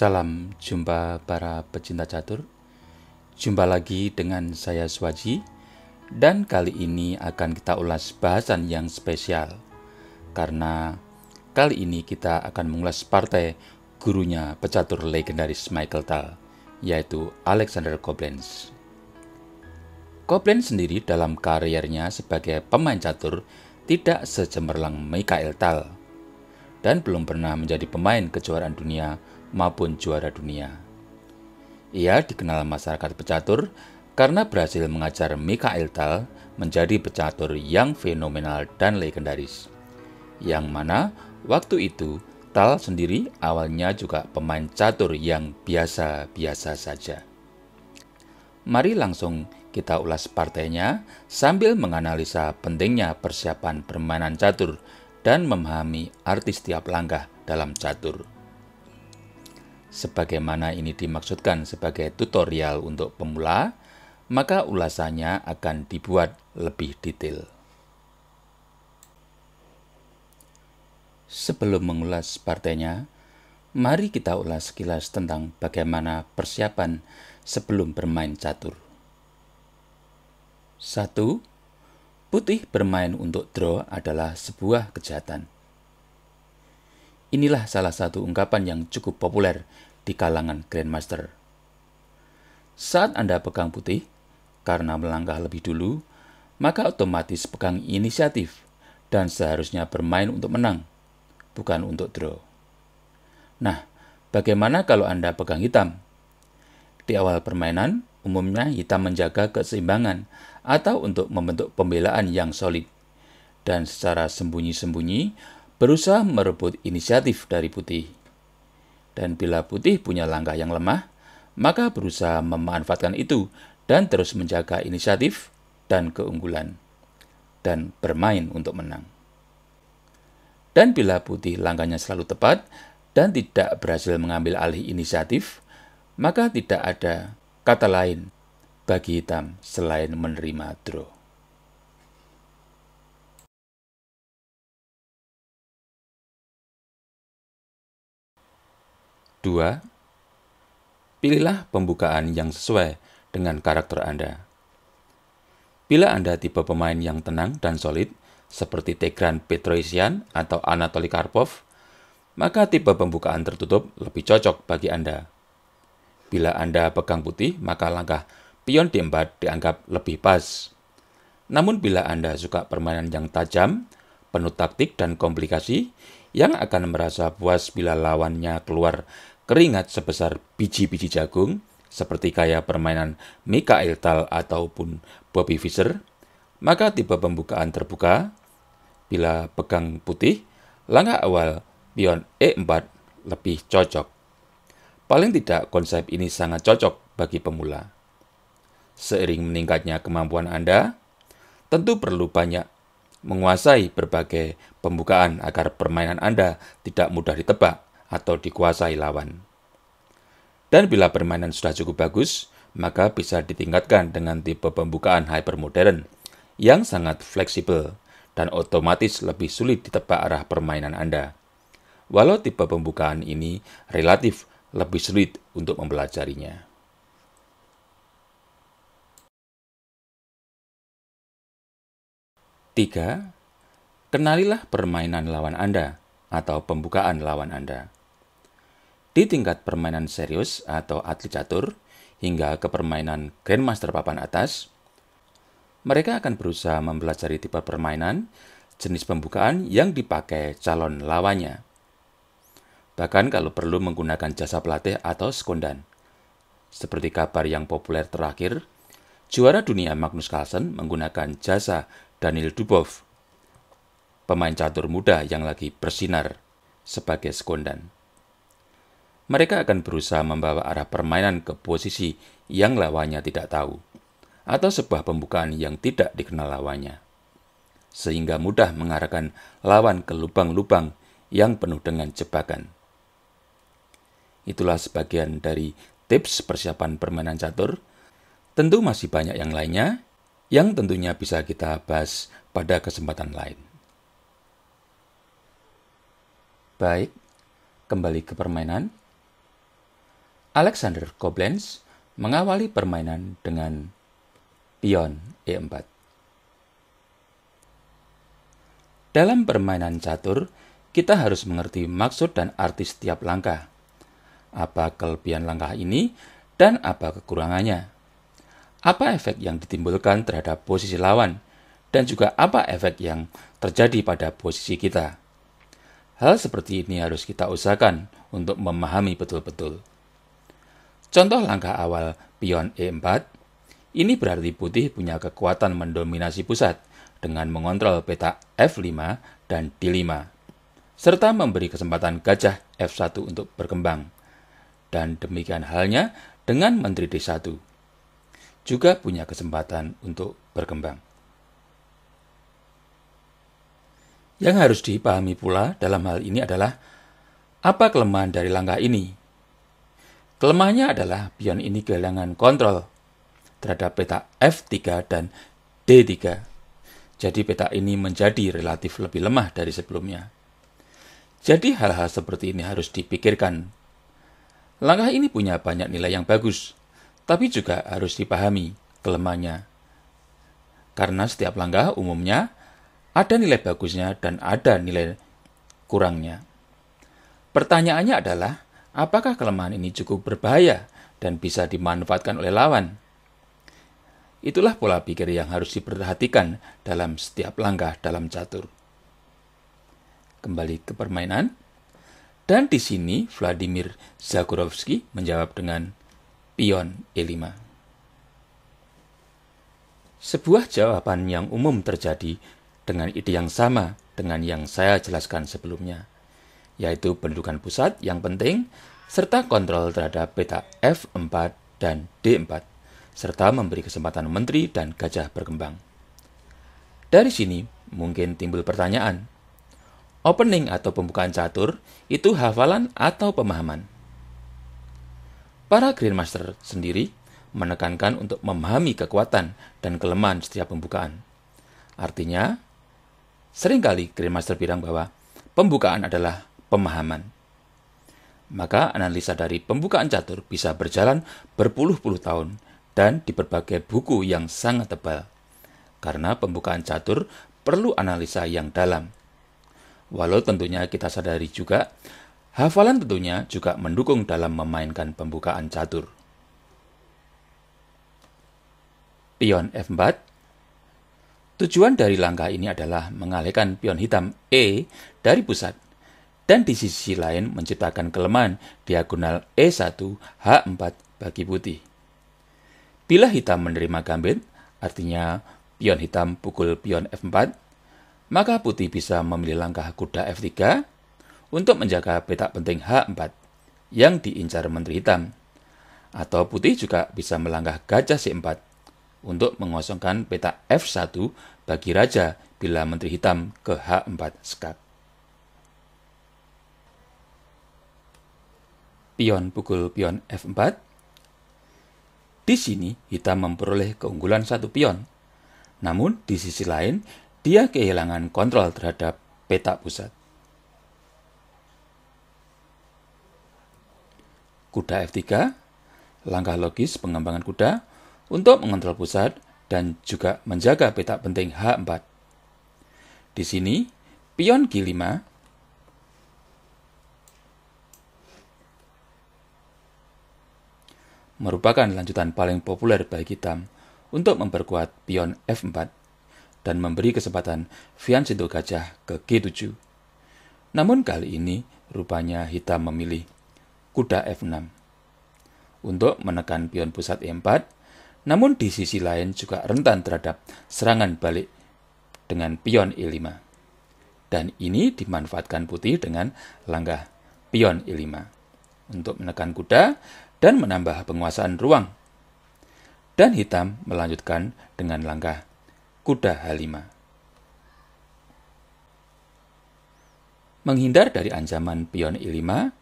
Salam jumpa para pecinta catur. Jumpa lagi dengan saya Swaji dan kali ini akan kita ulas bahasan yang spesial karena kali ini kita akan mengulas partai gurunya pecatur legendaris Michael Tal yaitu Alexander Koblenz. Koblenz sendiri dalam karirnya sebagai pemain catur tidak secemerlang Michael Tal dan belum pernah menjadi pemain kejuaraan dunia maupun juara dunia. Ia dikenal masyarakat pecatur karena berhasil mengajar Mikael Tal menjadi pecatur yang fenomenal dan legendaris. Yang mana waktu itu Tal sendiri awalnya juga pemain catur yang biasa-biasa saja. Mari langsung kita ulas partainya sambil menganalisa pentingnya persiapan permainan catur dan memahami arti setiap langkah dalam catur sebagaimana ini dimaksudkan sebagai tutorial untuk pemula, maka ulasannya akan dibuat lebih detail. Sebelum mengulas partainya, mari kita ulas sekilas tentang bagaimana persiapan sebelum bermain catur. 1. Putih bermain untuk draw adalah sebuah kejahatan. Inilah salah satu ungkapan yang cukup populer di kalangan Grandmaster. Saat Anda pegang putih, karena melangkah lebih dulu, maka otomatis pegang inisiatif dan seharusnya bermain untuk menang, bukan untuk draw. Nah, bagaimana kalau Anda pegang hitam? Di awal permainan, umumnya hitam menjaga keseimbangan atau untuk membentuk pembelaan yang solid. Dan secara sembunyi-sembunyi, berusaha merebut inisiatif dari putih. Dan bila putih punya langkah yang lemah, maka berusaha memanfaatkan itu dan terus menjaga inisiatif dan keunggulan, dan bermain untuk menang. Dan bila putih langkahnya selalu tepat dan tidak berhasil mengambil alih inisiatif, maka tidak ada kata lain bagi hitam selain menerima draw. 2. Pilihlah pembukaan yang sesuai dengan karakter Anda. Bila Anda tipe pemain yang tenang dan solid, seperti Tegran Petrosian atau Anatoly Karpov, maka tipe pembukaan tertutup lebih cocok bagi Anda. Bila Anda pegang putih, maka langkah pion D4 dianggap lebih pas. Namun bila Anda suka permainan yang tajam, penuh taktik dan komplikasi, yang akan merasa puas bila lawannya keluar keringat sebesar biji-biji jagung, seperti kaya permainan Mikael Tal ataupun Bobby Fischer, maka tipe pembukaan terbuka, bila pegang putih, langkah awal pion E4 lebih cocok. Paling tidak konsep ini sangat cocok bagi pemula. Seiring meningkatnya kemampuan Anda, tentu perlu banyak menguasai berbagai pembukaan agar permainan Anda tidak mudah ditebak atau dikuasai lawan. Dan bila permainan sudah cukup bagus, maka bisa ditingkatkan dengan tipe pembukaan hypermodern yang sangat fleksibel dan otomatis lebih sulit ditebak arah permainan Anda. Walau tipe pembukaan ini relatif lebih sulit untuk mempelajarinya. Tiga, kenalilah permainan lawan Anda atau pembukaan lawan Anda. Di tingkat permainan serius atau atlet catur hingga ke permainan grandmaster papan atas, mereka akan berusaha mempelajari tipe permainan, jenis pembukaan yang dipakai calon lawannya. Bahkan kalau perlu menggunakan jasa pelatih atau sekundan. Seperti kabar yang populer terakhir, Juara dunia Magnus Carlsen menggunakan jasa Daniel Dubov, pemain catur muda yang lagi bersinar sebagai sekondan. Mereka akan berusaha membawa arah permainan ke posisi yang lawannya tidak tahu, atau sebuah pembukaan yang tidak dikenal lawannya, sehingga mudah mengarahkan lawan ke lubang-lubang yang penuh dengan jebakan. Itulah sebagian dari tips persiapan permainan catur Tentu masih banyak yang lainnya yang tentunya bisa kita bahas pada kesempatan lain. Baik, kembali ke permainan. Alexander Koblenz mengawali permainan dengan pion E4. Dalam permainan catur, kita harus mengerti maksud dan arti setiap langkah. Apa kelebihan langkah ini dan apa kekurangannya? apa efek yang ditimbulkan terhadap posisi lawan, dan juga apa efek yang terjadi pada posisi kita. Hal seperti ini harus kita usahakan untuk memahami betul-betul. Contoh langkah awal pion E4, ini berarti putih punya kekuatan mendominasi pusat dengan mengontrol peta F5 dan D5, serta memberi kesempatan gajah F1 untuk berkembang. Dan demikian halnya dengan menteri D1 juga punya kesempatan untuk berkembang. Yang harus dipahami pula dalam hal ini adalah apa kelemahan dari langkah ini. Kelemahannya adalah pion ini kehilangan kontrol terhadap peta F3 dan D3. Jadi peta ini menjadi relatif lebih lemah dari sebelumnya. Jadi hal-hal seperti ini harus dipikirkan. Langkah ini punya banyak nilai yang bagus, tapi juga harus dipahami kelemahannya. Karena setiap langkah umumnya ada nilai bagusnya dan ada nilai kurangnya. Pertanyaannya adalah, apakah kelemahan ini cukup berbahaya dan bisa dimanfaatkan oleh lawan? Itulah pola pikir yang harus diperhatikan dalam setiap langkah dalam catur. Kembali ke permainan. Dan di sini Vladimir Zagorovsky menjawab dengan pion E5. Sebuah jawaban yang umum terjadi dengan ide yang sama dengan yang saya jelaskan sebelumnya, yaitu pendudukan pusat yang penting serta kontrol terhadap peta F4 dan D4, serta memberi kesempatan menteri dan gajah berkembang. Dari sini, mungkin timbul pertanyaan, opening atau pembukaan catur itu hafalan atau pemahaman? Para Grandmaster sendiri menekankan untuk memahami kekuatan dan kelemahan setiap pembukaan. Artinya, seringkali Grandmaster bilang bahwa pembukaan adalah pemahaman. Maka analisa dari pembukaan catur bisa berjalan berpuluh-puluh tahun dan di berbagai buku yang sangat tebal. Karena pembukaan catur perlu analisa yang dalam. Walau tentunya kita sadari juga Hafalan tentunya juga mendukung dalam memainkan pembukaan catur. Pion F4 Tujuan dari langkah ini adalah mengalihkan pion hitam E dari pusat dan di sisi lain menciptakan kelemahan diagonal E1 H4 bagi putih. Bila hitam menerima gambit, artinya pion hitam pukul pion F4, maka putih bisa memilih langkah kuda F3 untuk menjaga petak penting H4 yang diincar Menteri Hitam. Atau putih juga bisa melangkah gajah C4 untuk mengosongkan petak F1 bagi raja bila Menteri Hitam ke H4 skak. Pion pukul pion F4. Di sini hitam memperoleh keunggulan satu pion. Namun di sisi lain, dia kehilangan kontrol terhadap petak pusat. kuda F3, langkah logis pengembangan kuda untuk mengontrol pusat dan juga menjaga peta penting H4. Di sini, pion G5 merupakan lanjutan paling populer bagi hitam untuk memperkuat pion F4 dan memberi kesempatan Fianchetto Gajah ke G7. Namun kali ini, rupanya hitam memilih kuda F6 untuk menekan pion pusat E4, namun di sisi lain juga rentan terhadap serangan balik dengan pion E5. Dan ini dimanfaatkan putih dengan langkah pion E5 untuk menekan kuda dan menambah penguasaan ruang. Dan hitam melanjutkan dengan langkah kuda H5. Menghindar dari ancaman pion E5,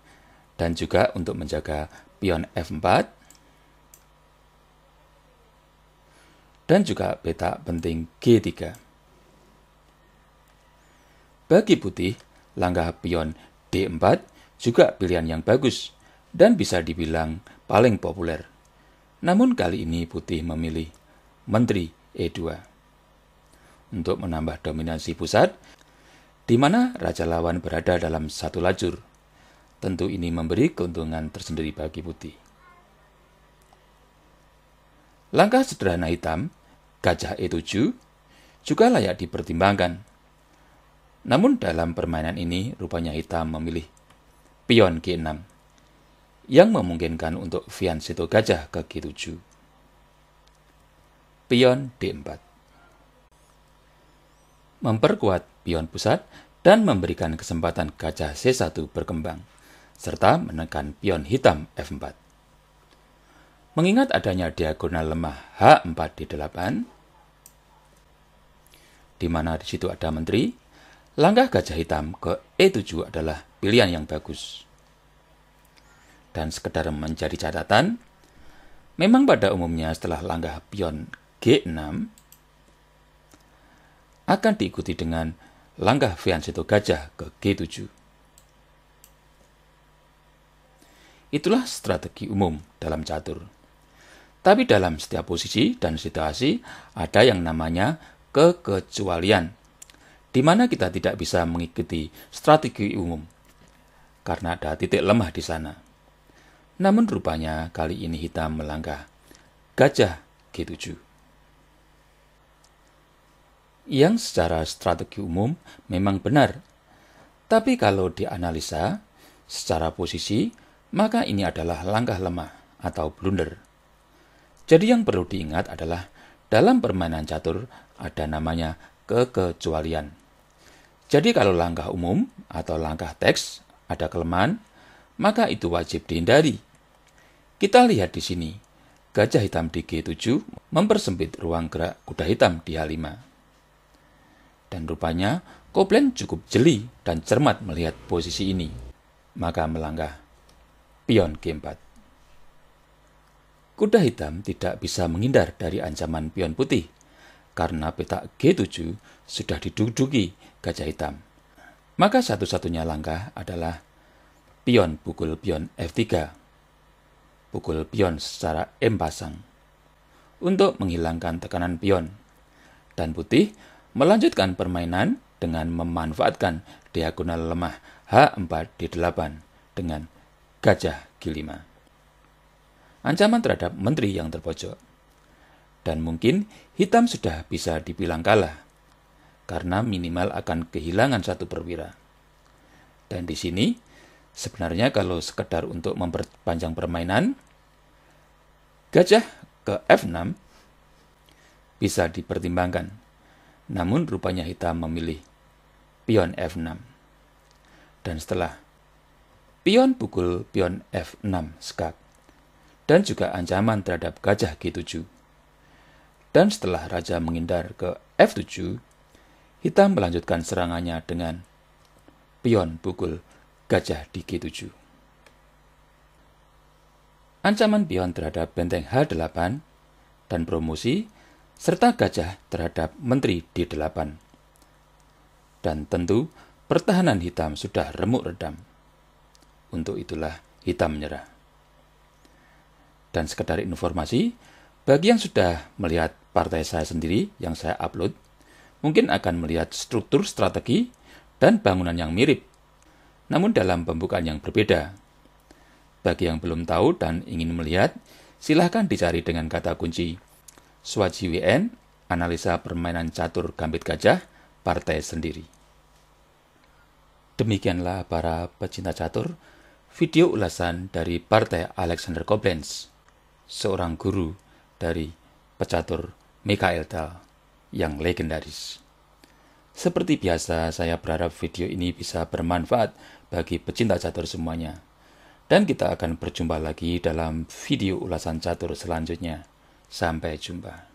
dan juga untuk menjaga pion F4 dan juga peta penting G3. Bagi putih, langkah pion D4 juga pilihan yang bagus dan bisa dibilang paling populer. Namun kali ini putih memilih Menteri E2 untuk menambah dominasi pusat di mana raja lawan berada dalam satu lajur. Tentu ini memberi keuntungan tersendiri bagi putih. Langkah sederhana hitam, gajah E7, juga layak dipertimbangkan. Namun dalam permainan ini rupanya hitam memilih pion G6 yang memungkinkan untuk fianchetto gajah ke G7. Pion D4 Memperkuat pion pusat dan memberikan kesempatan gajah C1 berkembang serta menekan pion hitam F4. Mengingat adanya diagonal lemah H4 di 8 di mana di situ ada menteri, langkah gajah hitam ke E7 adalah pilihan yang bagus. Dan sekedar menjadi catatan, memang pada umumnya setelah langkah pion G6, akan diikuti dengan langkah fianchetto gajah ke G7. Itulah strategi umum dalam catur. Tapi dalam setiap posisi dan situasi ada yang namanya kekecualian, di mana kita tidak bisa mengikuti strategi umum karena ada titik lemah di sana. Namun rupanya kali ini hitam melangkah. Gajah G7. Yang secara strategi umum memang benar. Tapi kalau dianalisa secara posisi maka ini adalah langkah lemah atau blunder. Jadi yang perlu diingat adalah dalam permainan catur ada namanya kekecualian. Jadi kalau langkah umum atau langkah teks ada kelemahan, maka itu wajib dihindari. Kita lihat di sini, gajah hitam di G7 mempersempit ruang gerak kuda hitam di H5. Dan rupanya, Koblen cukup jeli dan cermat melihat posisi ini, maka melangkah pion G4. Kuda hitam tidak bisa menghindar dari ancaman pion putih karena petak G7 sudah diduduki gajah hitam. Maka satu-satunya langkah adalah pion pukul pion F3. Pukul pion secara M pasang untuk menghilangkan tekanan pion. Dan putih melanjutkan permainan dengan memanfaatkan diagonal lemah H4D8 dengan Gajah g5 Ancaman terhadap menteri yang terpojok. Dan mungkin hitam sudah bisa dibilang kalah, karena minimal akan kehilangan satu perwira. Dan di sini, sebenarnya kalau sekedar untuk memperpanjang permainan, gajah ke F6 bisa dipertimbangkan. Namun rupanya hitam memilih pion F6. Dan setelah pion pukul pion F6 skak dan juga ancaman terhadap gajah G7. Dan setelah raja menghindar ke F7, hitam melanjutkan serangannya dengan pion pukul gajah di G7. Ancaman pion terhadap benteng H8 dan promosi serta gajah terhadap menteri D8. Dan tentu pertahanan hitam sudah remuk redam. Untuk itulah kita menyerah. Dan sekedar informasi, bagi yang sudah melihat partai saya sendiri yang saya upload, mungkin akan melihat struktur strategi dan bangunan yang mirip, namun dalam pembukaan yang berbeda. Bagi yang belum tahu dan ingin melihat, silahkan dicari dengan kata kunci Swaji WN, analisa permainan catur gambit gajah, partai sendiri. Demikianlah para pecinta catur, Video ulasan dari Partai Alexander Koblenz, seorang guru dari pecatur Mikael Tal yang legendaris. Seperti biasa, saya berharap video ini bisa bermanfaat bagi pecinta catur semuanya. Dan kita akan berjumpa lagi dalam video ulasan catur selanjutnya. Sampai jumpa.